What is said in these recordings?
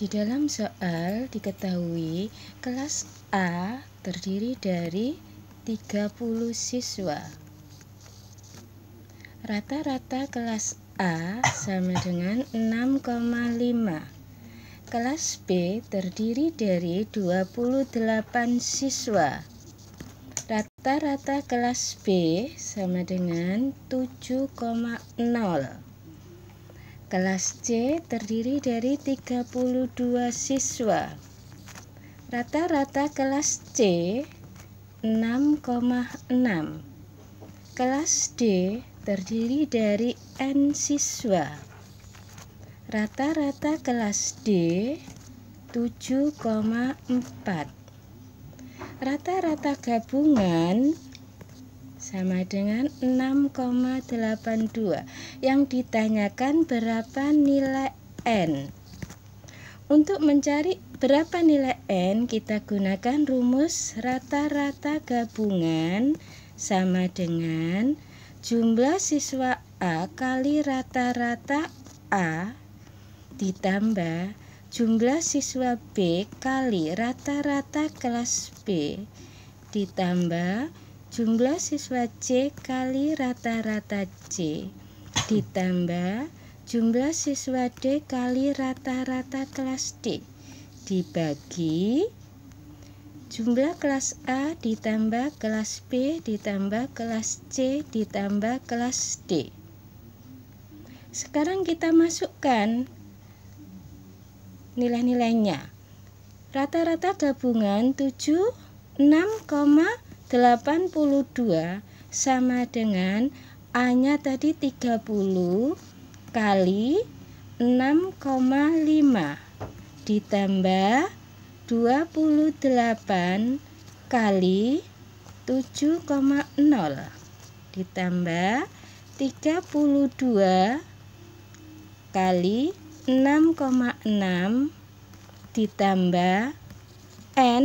Di dalam soal diketahui kelas A terdiri dari 30 siswa. Rata-rata kelas A sama dengan 6,5. Kelas B terdiri dari 28 siswa. Rata-rata kelas B sama dengan 7,0 Kelas C terdiri dari 32 siswa. Rata-rata kelas C 6,6. Kelas D terdiri dari N siswa. Rata-rata kelas D 7,4. Rata-rata gabungan sama dengan 6,82 yang ditanyakan berapa nilai N untuk mencari berapa nilai N kita gunakan rumus rata-rata gabungan sama dengan jumlah siswa A kali rata-rata A ditambah jumlah siswa B kali rata-rata kelas B ditambah Jumlah siswa C kali rata-rata C ditambah jumlah siswa D kali rata-rata kelas D dibagi jumlah kelas A ditambah kelas B ditambah kelas C ditambah kelas D. Sekarang kita masukkan nilai-nilainya. Rata-rata gabungan 7 6, 82 sama dengan A-nya tadi 30 kali 6,5 ditambah 28 kali 7,0 ditambah 32 kali 6,6 ditambah N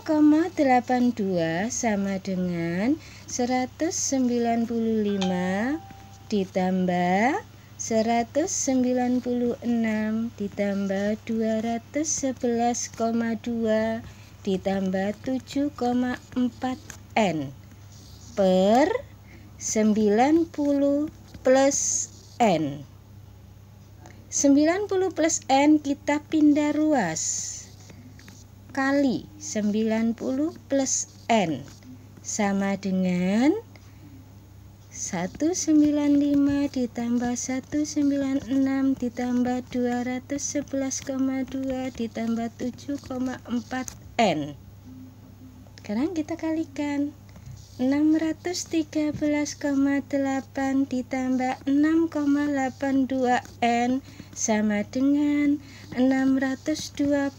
6,82 sama dengan 195 ditambah 196 ditambah 211,2 ditambah 7,4 N per 90 plus N 90 plus N kita pindah ruas kali 90 plus N sama dengan 195 ditambah 196 ditambah 211,2 ditambah 7,4 N. Sekarang kita kalikan 613,8 ditambah 6,82 N sama dengan 602,2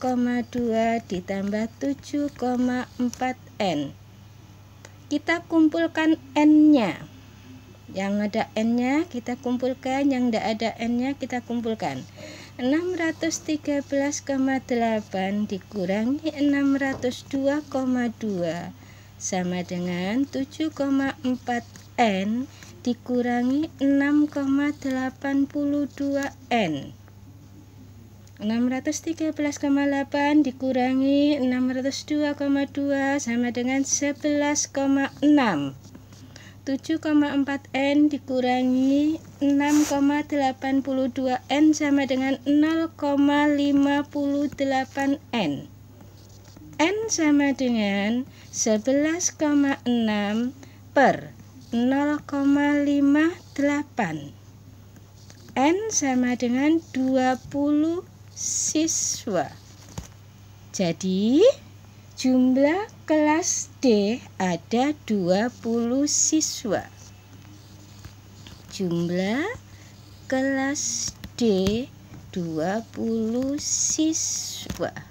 ditambah 7,4 N kita kumpulkan N-nya yang ada N-nya kita kumpulkan yang tidak ada N-nya kita kumpulkan 613,8 dikurangi 602,2 sama dengan 7,4 N dikurangi 6,82 N 613,8 dikurangi 602,2 sama dengan 11,6 7,4 N dikurangi 6,82 N sama dengan 0,58 N N sama dengan 11,6 per 0,58 N sama dengan 20 siswa Jadi jumlah kelas D ada 20 siswa Jumlah kelas D 20 siswa